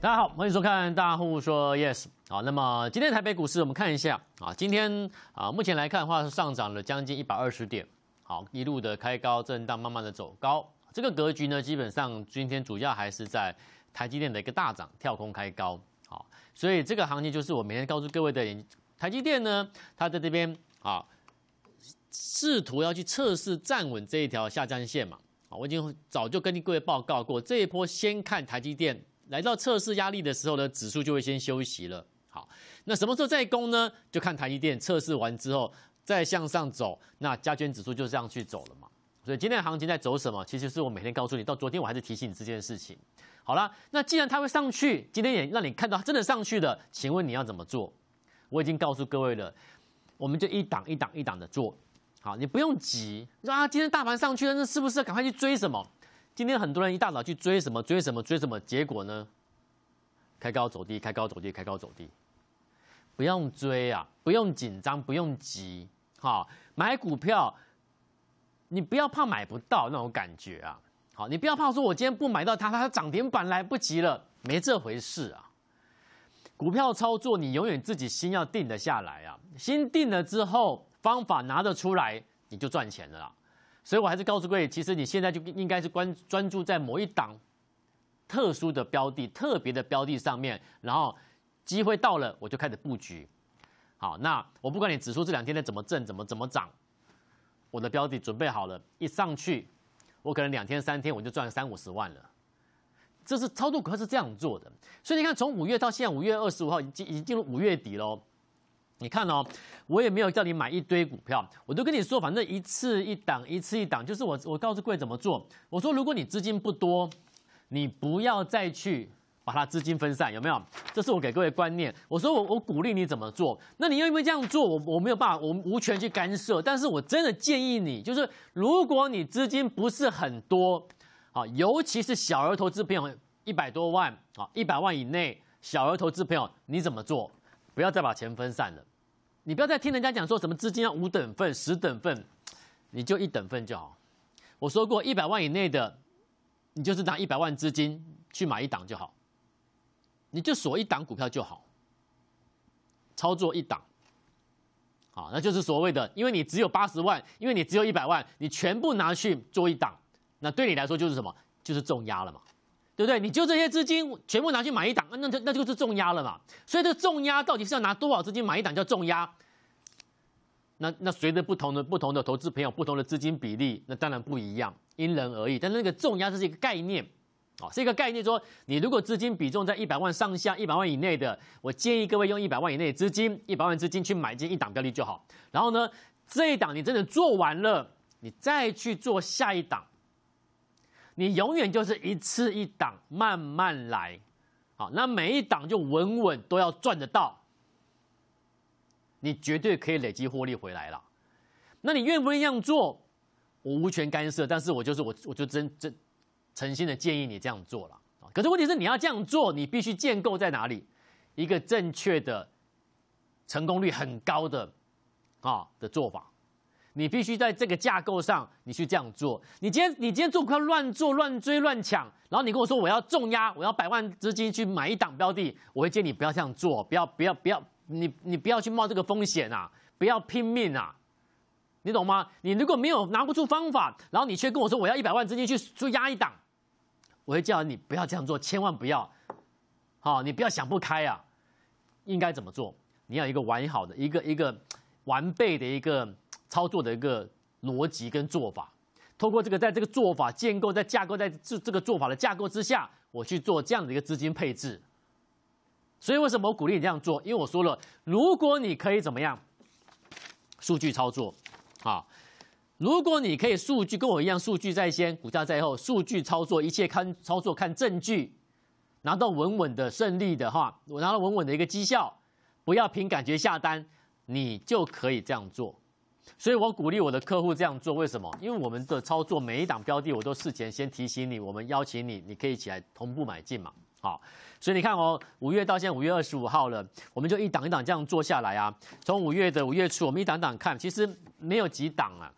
大家好，欢迎收看《大户说 Yes》好，那么今天台北股市，我们看一下啊。今天啊，目前来看的话是上涨了将近一百二十点，好，一路的开高震荡，慢慢的走高。这个格局呢，基本上今天主要还是在台积电的一个大涨跳空开高，好，所以这个行情就是我每天告诉各位的。台积电呢，它在这边啊，试图要去测试站稳这一条下降线嘛。啊，我已经早就跟各位报告过，这一波先看台积电。来到测试压力的时候呢，指数就会先休息了。好，那什么时候再攻呢？就看台积电测试完之后再向上走。那加权指数就是这样去走了嘛。所以今天的行情在走什么？其实是我每天告诉你，到昨天我还是提醒你这件事情。好了，那既然它会上去，今天也让你看到真的上去了，请问你要怎么做？我已经告诉各位了，我们就一档一档一档的做。好，你不用急。你说啊，今天大盘上去了，那是不是赶快去追什么？今天很多人一大早去追什么追什么追什么，结果呢？开高走低，开高走低，开高走低，不用追啊，不用紧张，不用急，哈，买股票，你不要怕买不到那种感觉啊，好，你不要怕说我今天不买到它，它涨停板来不及了，没这回事啊。股票操作，你永远自己心要定得下来啊，心定了之后，方法拿得出来，你就赚钱了。所以，我还是告诉各位，其实你现在就应该是关专注在某一档特殊的标的、特别的标的上面，然后机会到了，我就开始布局。好，那我不管你指数这两天在怎么震、怎么怎么涨，我的标的准备好了，一上去，我可能两天、三天我就赚了三五十万了。这是超度股是这样做的。所以你看，从五月到现在，五月二十五号已经已经进入五月底了。你看哦，我也没有叫你买一堆股票，我都跟你说，反正一次一档，一次一档，就是我我告诉各位怎么做。我说，如果你资金不多，你不要再去把它资金分散，有没有？这是我给各位观念。我说我我鼓励你怎么做，那你因为这样做，我我没有办法，我们无权去干涉。但是我真的建议你，就是如果你资金不是很多，啊，尤其是小额投资朋友，一百多万啊，一百万以内，小额投资朋友，你怎么做？不要再把钱分散了，你不要再听人家讲说什么资金要五等份、十等份，你就一等份就好。我说过，一百万以内的，你就是拿一百万资金去买一档就好，你就锁一档股票就好，操作一档，好，那就是所谓的，因为你只有八十万，因为你只有一百万，你全部拿去做一档，那对你来说就是什么？就是重压了嘛。对不对？你就这些资金全部拿去买一档，那那那就是重压了嘛。所以这重压到底是要拿多少资金买一档叫重压？那那随着不同的不同的投资朋友不同的资金比例，那当然不一样，因人而异。但是那个重压是一个概念，啊，是一个概念。说你如果资金比重在一百万上下、一百万以内的，我建议各位用一百万以内资金，一百万资金去买进一档标的就好。然后呢，这一档你真的做完了，你再去做下一档。你永远就是一次一档，慢慢来，好，那每一档就稳稳都要赚得到，你绝对可以累积获利回来了。那你愿不愿意这样做？我无权干涉，但是我就是我，我就真真诚心的建议你这样做了。可是问题是，你要这样做，你必须建构在哪里？一个正确的成功率很高的啊的做法。你必须在这个架构上，你去这样做。你今天，你今天做不要乱做、乱追、乱抢。然后你跟我说我要重压，我要百万资金去买一档标的，我会建议你不要这样做，不要、不要、不要，你、你不要去冒这个风险啊！不要拼命啊！你懂吗？你如果没有拿不出方法，然后你却跟我说我要一百万资金去去压一档，我会叫你不要这样做，千万不要。好，你不要想不开啊！应该怎么做？你要一个完好的、一个一个完备的一个。操作的一个逻辑跟做法，通过这个，在这个做法建构，在架构，在这这个做法的架构之下，我去做这样的一个资金配置。所以，为什么我鼓励你这样做？因为我说了，如果你可以怎么样，数据操作，啊，如果你可以数据跟我一样，数据在先，股价在后，数据操作，一切看操作看证据，拿到稳稳的胜利的话，我拿到稳稳的一个绩效，不要凭感觉下单，你就可以这样做。所以我鼓励我的客户这样做，为什么？因为我们的操作每一档标的，我都事前先提醒你，我们邀请你，你可以起来同步买进嘛。好，所以你看哦，五月到现在五月二十五号了，我们就一档一档这样做下来啊。从五月的五月初，我们一档档看，其实没有几档啊，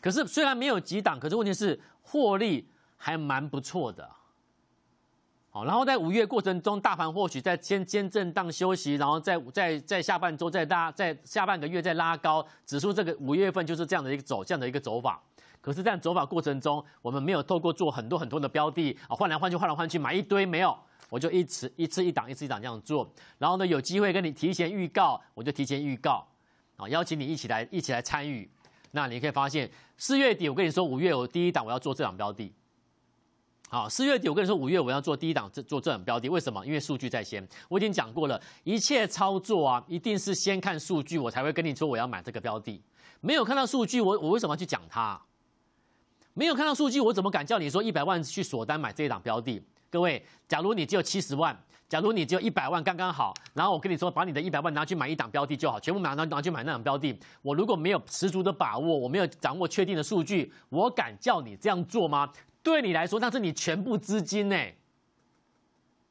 可是虽然没有几档，可是问题是获利还蛮不错的。然后在五月过程中，大盘或许在先先震荡休息，然后在在在下半周再拉，在下半个月再拉高指数。这个五月份就是这样的一个走这样的一个走法。可是这样走法过程中，我们没有透过做很多很多的标的啊，换来换去换来换去买一堆没有，我就一直一次一档一次一档这样做。然后呢，有机会跟你提前预告，我就提前预告啊，邀请你一起来一起来参与。那你可以发现四月底我跟你说五月我第一档我要做这两标的。好，四月底我跟你说，五月我要做第一档，做这种标的，为什么？因为数据在先。我已经讲过了，一切操作啊，一定是先看数据，我才会跟你说我要买这个标的。没有看到数据，我我为什么要去讲它？没有看到数据，我怎么敢叫你说一百万去锁单买这一档标的？各位，假如你只有七十万，假如你只有一百万，刚刚好，然后我跟你说，把你的一百万拿去买一档标的就好，全部拿拿拿去买那档标的。我如果没有十足的把握，我没有掌握确定的数据，我敢叫你这样做吗？对你来说，那是你全部资金呢，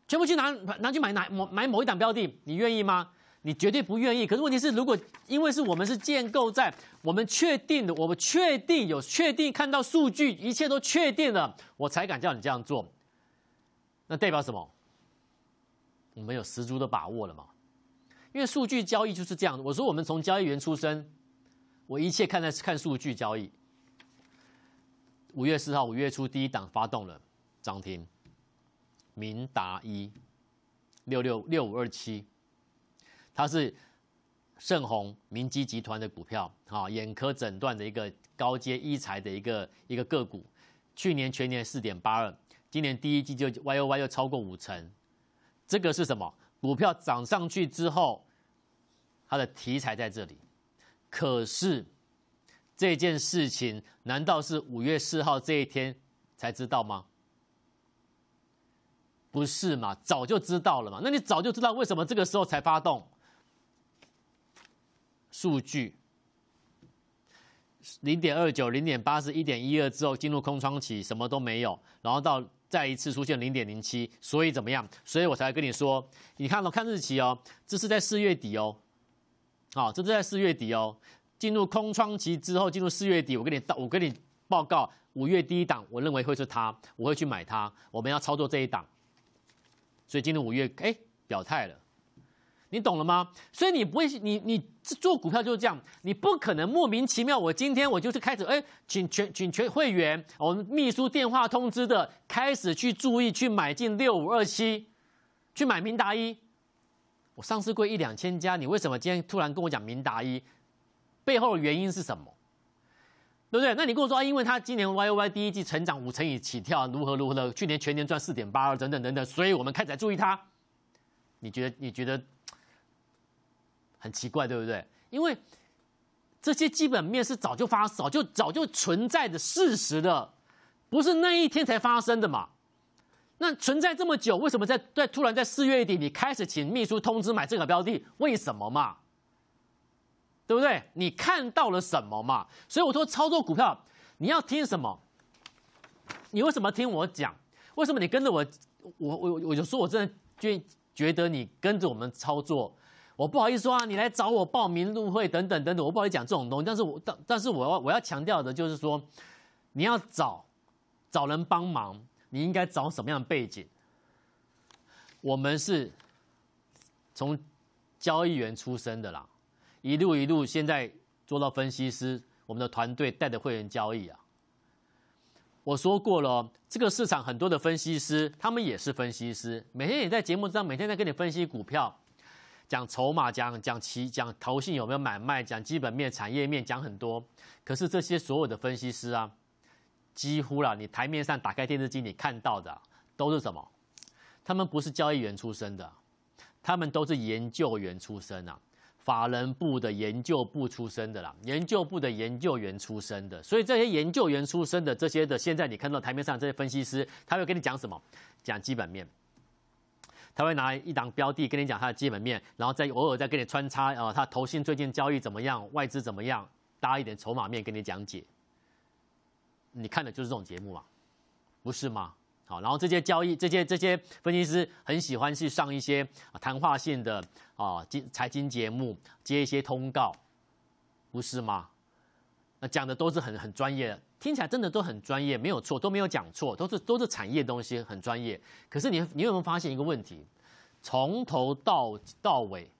全部去拿拿去买哪买某一档标的，你愿意吗？你绝对不愿意。可是问题是，如果因为是我们是建构在我们确定的，我们确定有确定看到数据，一切都确定了，我才敢叫你这样做。那代表什么？我们有十足的把握了嘛？因为数据交易就是这样。我说，我们从交易员出身，我一切看在是看数据交易。五月四号，五月初第一档发动了涨停，明达一六六六五二七，它是盛虹明基集团的股票，啊，眼科诊断的一个高阶医材的一个一个个股，去年全年四点八二，今年第一季就 Y O Y 又超过五成，这个是什么？股票涨上去之后，它的题材在这里，可是。这件事情难道是五月四号这一天才知道吗？不是嘛，早就知道了嘛。那你早就知道，为什么这个时候才发动？数据零点二九、零点八十一点一二之后进入空窗期，什么都没有，然后到再一次出现零点零七，所以怎么样？所以我才跟你说，你看哦、看日期哦，这是在四月底哦，好，这是在四月底哦。进入空窗期之后，进入四月底，我跟你到，我跟你报告，五月第一档，我认为会是它，我会去买它，我们要操作这一档。所以进入五月，哎，表态了，你懂了吗？所以你不会，你你做股票就是这样，你不可能莫名其妙。我今天我就是开始，哎，请全请全会员，我们秘书电话通知的，开始去注意去买进六五二七，去买明达一。我上次贵一两千家，你为什么今天突然跟我讲明达一？背后的原因是什么？对不对？那你跟我说，因为他今年 YoY 第一季成长五成以起跳，如何如何的，去年全年赚四点八二，等等等等，所以我们开始注意他。你觉得你觉得很奇怪，对不对？因为这些基本面是早就发、早就早就存在的事实的，不是那一天才发生的嘛？那存在这么久，为什么在在突然在四月底你开始请秘书通知买这个标的？为什么嘛？对不对？你看到了什么嘛？所以我说操作股票，你要听什么？你为什么听我讲？为什么你跟着我？我我我就说，我真的觉觉得你跟着我们操作，我不好意思说啊，你来找我报名入会等等等等，我不好意思讲这种东。西。但是我但但是我要我要强调的就是说，你要找找人帮忙，你应该找什么样的背景？我们是从交易员出身的啦。一路一路，现在做到分析师，我们的团队带的会员交易啊。我说过了，这个市场很多的分析师，他们也是分析师，每天也在节目上，每天在跟你分析股票，讲筹码，讲讲期，讲投信有没有买卖，讲基本面、产业面，讲很多。可是这些所有的分析师啊，几乎了，你台面上打开电视机，你看到的都是什么？他们不是交易员出身的，他们都是研究员出身啊。法人部的研究部出身的啦，研究部的研究员出身的，所以这些研究员出身的这些的，现在你看到台面上这些分析师，他会跟你讲什么？讲基本面，他会拿一档标的跟你讲它的基本面，然后再偶尔再跟你穿插啊，他投信最近交易怎么样，外资怎么样，搭一点筹码面跟你讲解。你看的就是这种节目嘛，不是吗？好，然后这些交易，这些这些分析师很喜欢去上一些谈话性的啊金财经节目，接一些通告，不是吗？那讲的都是很很专业的，听起来真的都很专业，没有错，都没有讲错，都是都是产业东西，很专业。可是你你有没有发现一个问题？从头到到尾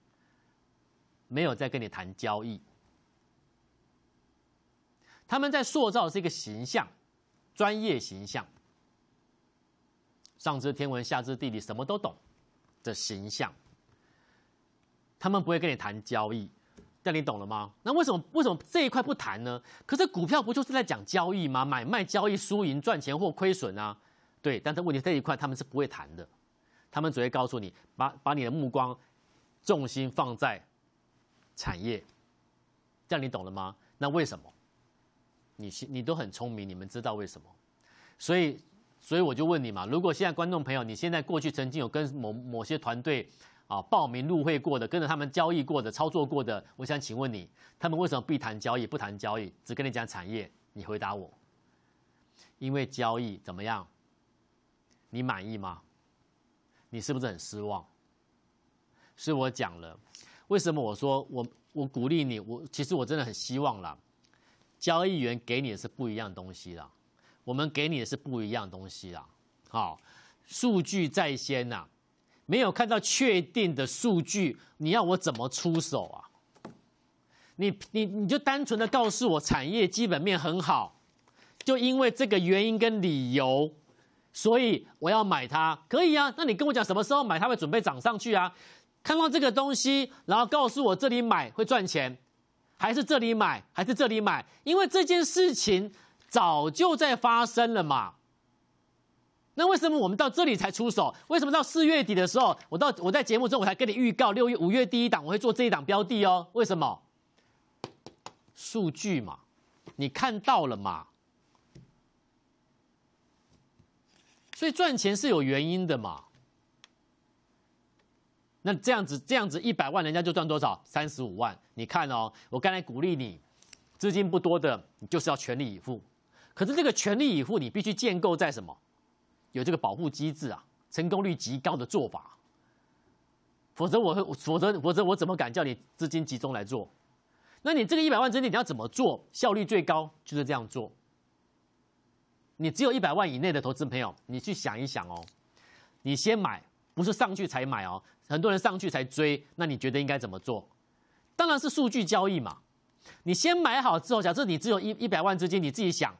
没有在跟你谈交易，他们在塑造是一个形象，专业形象。上知天文下知地理什么都懂的形象，他们不会跟你谈交易，但你懂了吗？那为什么为什么这一块不谈呢？可是股票不就是在讲交易吗？买卖交易输赢赚钱或亏损啊？对，但他问题这一块他们是不会谈的，他们只会告诉你把把你的目光重心放在产业，这样你懂了吗？那为什么？你你都很聪明，你们知道为什么？所以。所以我就问你嘛，如果现在观众朋友，你现在过去曾经有跟某某些团队啊报名入会过的，跟着他们交易过的、操作过的，我想请问你，他们为什么必谈交易不谈交易，只跟你讲产业？你回答我，因为交易怎么样？你满意吗？你是不是很失望？所以我讲了，为什么我说我我鼓励你，我其实我真的很希望啦，交易员给你的是不一样的东西啦。我们给你的是不一样东西啦，好，数据在先呐，没有看到确定的数据，你要我怎么出手啊？你你你就单纯的告诉我产业基本面很好，就因为这个原因跟理由，所以我要买它，可以啊？那你跟我讲什么时候买，它会准备涨上去啊？看到这个东西，然后告诉我这里买会赚钱，还是这里买，还是这里买？因为这件事情。早就在发生了嘛？那为什么我们到这里才出手？为什么到四月底的时候，我到我在节目中我才跟你预告六月、五月第一档我会做这一档标的哦？为什么？数据嘛，你看到了嘛？所以赚钱是有原因的嘛？那这样子，这样子一百万人家就赚多少？三十五万？你看哦，我刚才鼓励你，资金不多的，你就是要全力以赴。可是这个全力以赴，你必须建构在什么？有这个保护机制啊，成功率极高的做法。否则我，否则否则我怎么敢叫你资金集中来做？那你这个一百万资金你要怎么做？效率最高就是这样做。你只有一百万以内的投资朋友，你去想一想哦。你先买，不是上去才买哦。很多人上去才追，那你觉得应该怎么做？当然是数据交易嘛。你先买好之后，假设你只有一一百万资金，你自己想。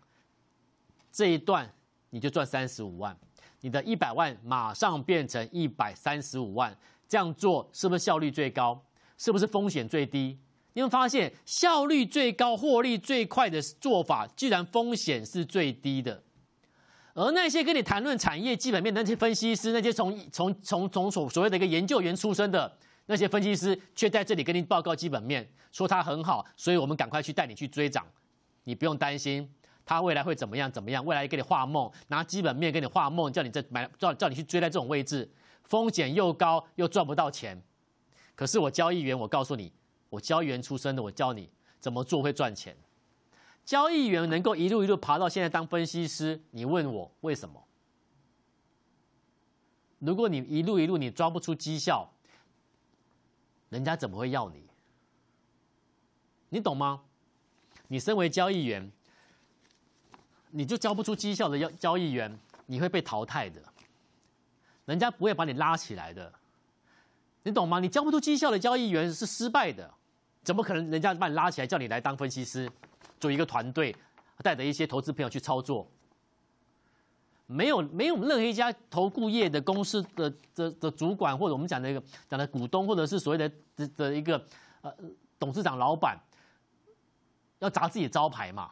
这一段你就赚三十五万，你的一百万马上变成一百三十五万，这样做是不是效率最高？是不是风险最低？你会发现效率最高、获利最快的做法，居然风险是最低的。而那些跟你谈论产业基本面那些分析师，那些从 从从从所所谓的一个研究员出身的那些分析师，却在这里跟你报告基本面，说它很好，所以我们赶快去带你去追涨，你不用担心。他未来会怎么样？怎么样？未来给你画梦，拿基本面给你画梦，叫你在买，叫叫你去追，在这种位置，风险又高又赚不到钱。可是我交易员，我告诉你，我交易员出身的，我教你怎么做会赚钱。交易员能够一路一路爬到现在当分析师，你问我为什么？如果你一路一路你抓不出绩效，人家怎么会要你？你懂吗？你身为交易员。你就交不出绩效的要交易员，你会被淘汰的。人家不会把你拉起来的，你懂吗？你交不出绩效的交易员是失败的，怎么可能人家把你拉起来叫你来当分析师，做一个团队，带着一些投资朋友去操作？没有，没有任何一家投顾业的公司的的的主管或者我们讲的一个讲的股东或者是所谓的的一个呃董事长老板，要砸自己的招牌嘛？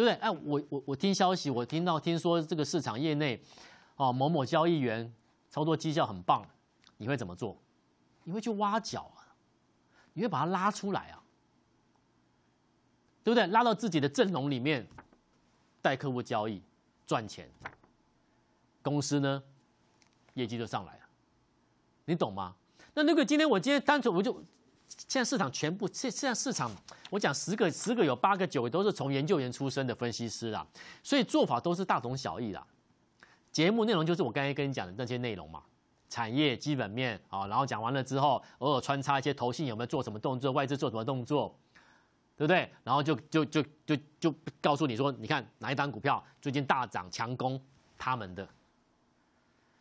对不对？哎，我我我听消息，我听到听说这个市场业内，哦，某某交易员操作绩效很棒，你会怎么做？你会去挖角啊？你会把他拉出来啊？对不对？拉到自己的阵容里面，带客户交易赚钱，公司呢，业绩就上来了，你懂吗？那如果今天我今天单纯我就现在市场全部，现现在市场，我讲十个十个有八个九都是从研究员出身的分析师啦，所以做法都是大同小异啦。节目内容就是我刚才跟你讲的那些内容嘛，产业基本面啊，然后讲完了之后，偶尔穿插一些投信有没有做什么动作，外资做什么动作，对不对？然后就就就就就告诉你说，你看哪一单股票最近大涨强攻他们的。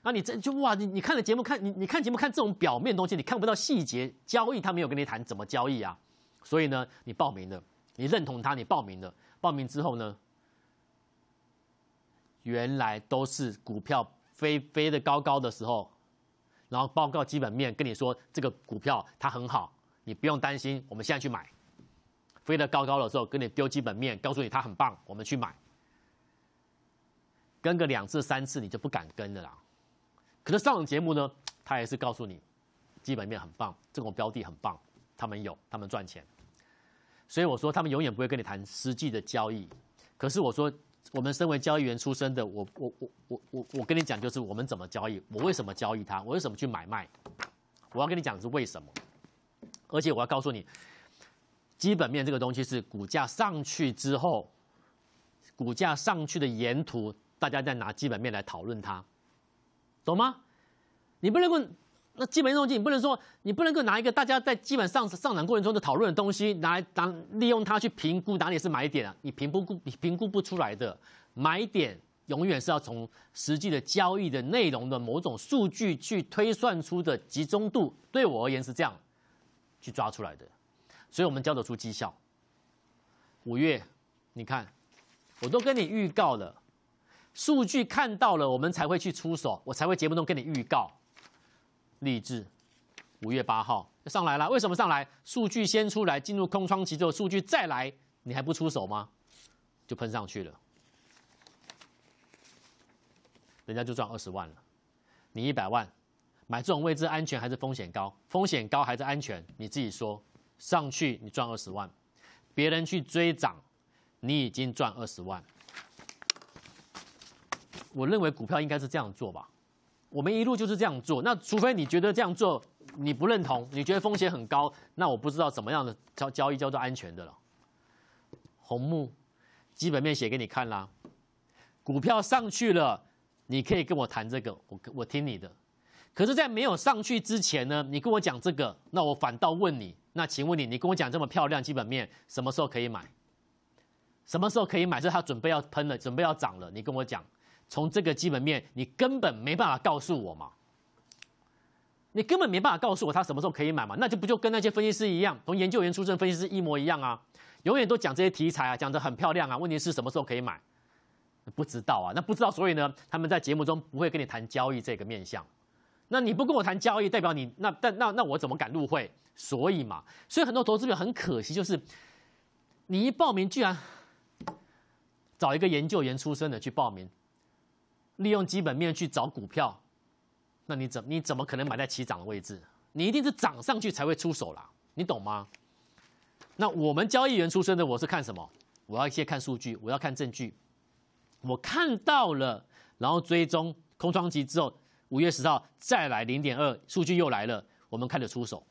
那你这就哇，你你看了节目看，你你看节目看这种表面东西，你看不到细节交易，他没有跟你谈怎么交易啊？所以呢，你报名了，你认同他，你报名了，报名之后呢，原来都是股票飞飞的高高的时候，然后报告基本面跟你说这个股票它很好，你不用担心，我们现在去买，飞得高高的时候跟你丢基本面，告诉你它很棒，我们去买，跟个两次三次你就不敢跟的啦。可是上节目呢，他也是告诉你，基本面很棒，这种标的很棒，他们有，他们赚钱。所以我说，他们永远不会跟你谈实际的交易。可是我说，我们身为交易员出身的，我我我我我我跟你讲，就是我们怎么交易，我为什么交易它，我为什么去买卖，我要跟你讲是为什么。而且我要告诉你，基本面这个东西是股价上去之后，股价上去的沿途，大家在拿基本面来讨论它。懂吗？你不能够那基本的东西，你不能说，你不能够拿一个大家在基本上上涨过程中的讨论的东西，拿来当利用它去评估哪里是买点啊？你评估估，你评估不出来的买点，永远是要从实际的交易的内容的某种数据去推算出的集中度。对我而言是这样，去抓出来的，所以我们交得出绩效。五月，你看，我都跟你预告了。数据看到了，我们才会去出手，我才会节目中跟你预告。励志，五月八号上来了，为什么上来？数据先出来，进入空窗期之后，数据再来，你还不出手吗？就喷上去了，人家就赚二十万了。你一百万买这种位置，安全还是风险高？风险高还是安全？你自己说。上去你赚二十万，别人去追涨，你已经赚二十万。我认为股票应该是这样做吧，我们一路就是这样做。那除非你觉得这样做你不认同，你觉得风险很高，那我不知道怎么样的交交易叫做安全的了。红木基本面写给你看啦，股票上去了，你可以跟我谈这个，我我听你的。可是，在没有上去之前呢，你跟我讲这个，那我反倒问你，那请问你，你跟我讲这么漂亮基本面，什么时候可以买？什么时候可以买？是它准备要喷了，准备要涨了，你跟我讲。从这个基本面，你根本没办法告诉我嘛？你根本没办法告诉我他什么时候可以买嘛？那就不就跟那些分析师一样，从研究员出身，分析师一模一样啊！永远都讲这些题材啊，讲的很漂亮啊。问题是什么时候可以买？不知道啊。那不知道，所以呢，他们在节目中不会跟你谈交易这个面相。那你不跟我谈交易，代表你那……但那那我怎么敢入会？所以嘛，所以很多投资者很可惜，就是你一报名，居然找一个研究员出身的去报名。利用基本面去找股票，那你怎你怎么可能买在起涨的位置？你一定是涨上去才会出手啦，你懂吗？那我们交易员出身的，我是看什么？我要先看数据，我要看证据。我看到了，然后追踪空窗期之后，五月十号再来零点二数据又来了，我们开始出手。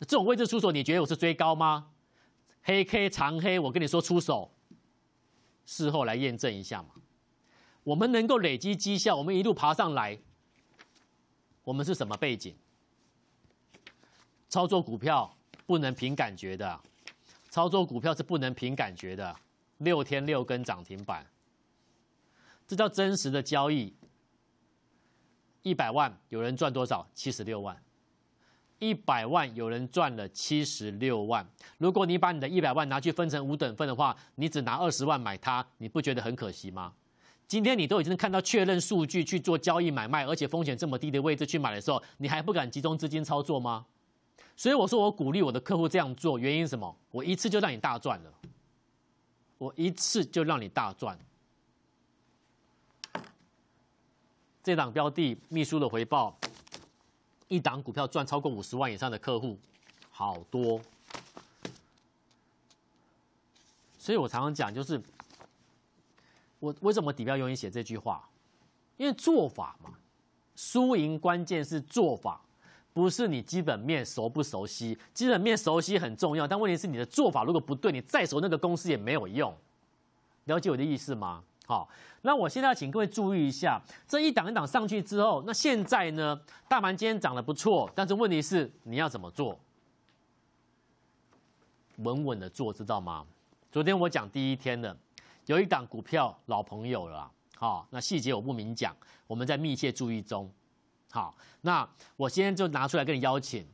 这种位置出手，你觉得我是追高吗？黑 K 长黑，我跟你说出手，事后来验证一下嘛。我们能够累积绩效，我们一路爬上来。我们是什么背景？操作股票不能凭感觉的，操作股票是不能凭感觉的。六天六根涨停板，这叫真实的交易。一百万有人赚多少？七十六万。一百万有人赚了七十六万。如果你把你的一百万拿去分成五等份的话，你只拿二十万买它，你不觉得很可惜吗？今天你都已经看到确认数据去做交易买卖，而且风险这么低的位置去买的时候，你还不敢集中资金操作吗？所以我说我鼓励我的客户这样做，原因什么？我一次就让你大赚了，我一次就让你大赚。这档标的秘书的回报，一档股票赚超过五十万以上的客户好多，所以我常常讲就是。我为什么底标永远写这句话？因为做法嘛，输赢关键是做法，不是你基本面熟不熟悉。基本面熟悉很重要，但问题是你的做法如果不对，你再熟那个公司也没有用。了解我的意思吗？好，那我现在要请各位注意一下，这一档一档上去之后，那现在呢？大盘今天涨得不错，但是问题是你要怎么做？稳稳的做，知道吗？昨天我讲第一天的。有一档股票老朋友了，好，那细节我不明讲，我们在密切注意中，好，那我今天就拿出来跟你邀请，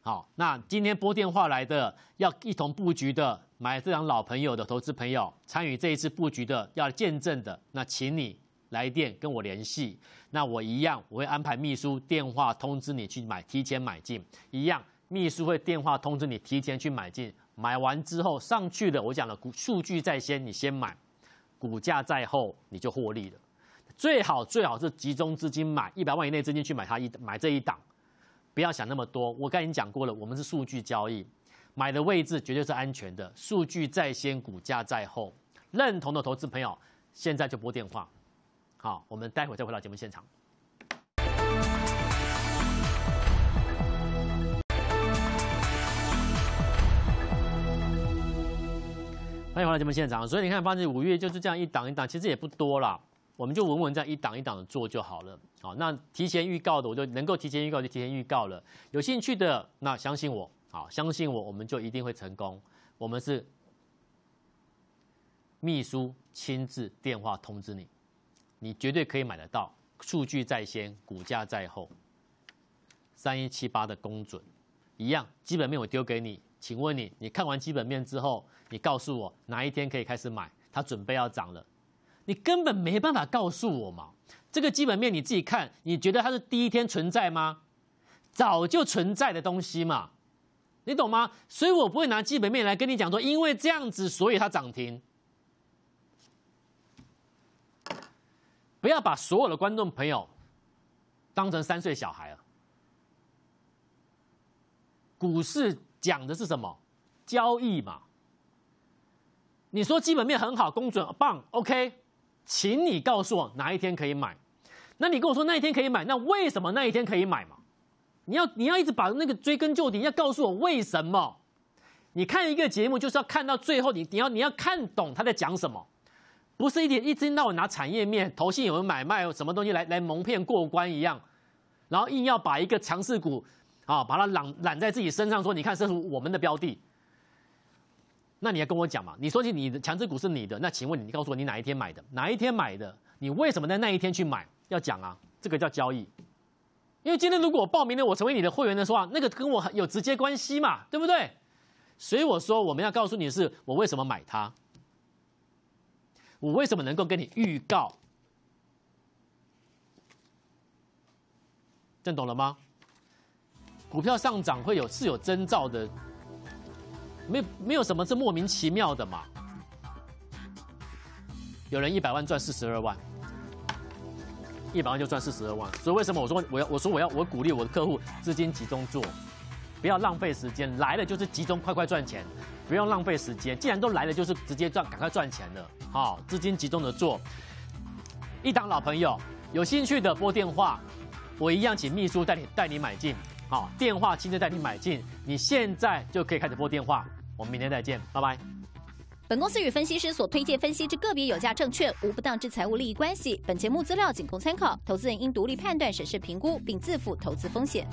好，那今天拨电话来的要一同布局的买这档老朋友的投资朋友，参与这一次布局的要见证的，那请你来电跟我联系，那我一样我会安排秘书电话通知你去买，提前买进，一样秘书会电话通知你提前去买进，买完之后上去了，我讲了数据在先，你先买。股价在后，你就获利了。最好最好是集中资金买一百万以内资金去买它一买这一档，不要想那么多。我刚已经讲过了，我们是数据交易，买的位置绝对是安全的。数据在先，股价在后。认同的投资朋友，现在就拨电话。好，我们待会再回到节目现场。欢迎回来节目现场。所以你看，八正五月就是这样一档一档，其实也不多啦，我们就稳稳这样一档一档的做就好了。好，那提前预告的，我就能够提前预告就提前预告了。有兴趣的，那相信我，好，相信我，我们就一定会成功。我们是秘书亲自电话通知你，你绝对可以买得到，数据在先，股价在后，三一七八的公准一样，基本面我丢给你。请问你，你看完基本面之后，你告诉我哪一天可以开始买？它准备要涨了，你根本没办法告诉我嘛。这个基本面你自己看，你觉得它是第一天存在吗？早就存在的东西嘛，你懂吗？所以我不会拿基本面来跟你讲说，因为这样子所以它涨停。不要把所有的观众朋友当成三岁小孩啊，股市。讲的是什么？交易嘛。你说基本面很好，公准棒，OK，请你告诉我哪一天可以买。那你跟我说那一天可以买，那为什么那一天可以买嘛？你要你要一直把那个追根究底，要告诉我为什么。你看一个节目就是要看到最后，你你要你要看懂他在讲什么，不是一点一天到晚拿产业面、投信有人有买卖、什么东西来来蒙骗过关一样，然后硬要把一个强势股。啊，把它揽揽在自己身上，说你看这是我们的标的。那你要跟我讲嘛？你说起你的强制股是你的，那请问你，你告诉我你哪一天买的？哪一天买的？你为什么在那一天去买？要讲啊，这个叫交易。因为今天如果我报名了，我成为你的会员的话，那个跟我有直接关系嘛，对不对？所以我说我们要告诉你的是，我为什么买它？我为什么能够跟你预告？听懂了吗？股票上涨会有是有征兆的，没没有什么是莫名其妙的嘛。有人一百万赚四十二万，一百万就赚四十二万，所以为什么我说我要我说我要我鼓励我的客户资金集中做，不要浪费时间，来了就是集中快快赚钱，不用浪费时间，既然都来了就是直接赚赶快赚钱了，好，资金集中的做。一档老朋友有兴趣的拨电话，我一样请秘书带你带你买进。好，电话亲自带你买进，你现在就可以开始拨电话。我们明天再见，拜拜。本公司与分析师所推荐分析之个别有价证券无不当之财务利益关系。本节目资料仅供参考，投资人应独立判断、审视、评估，并自负投资风险。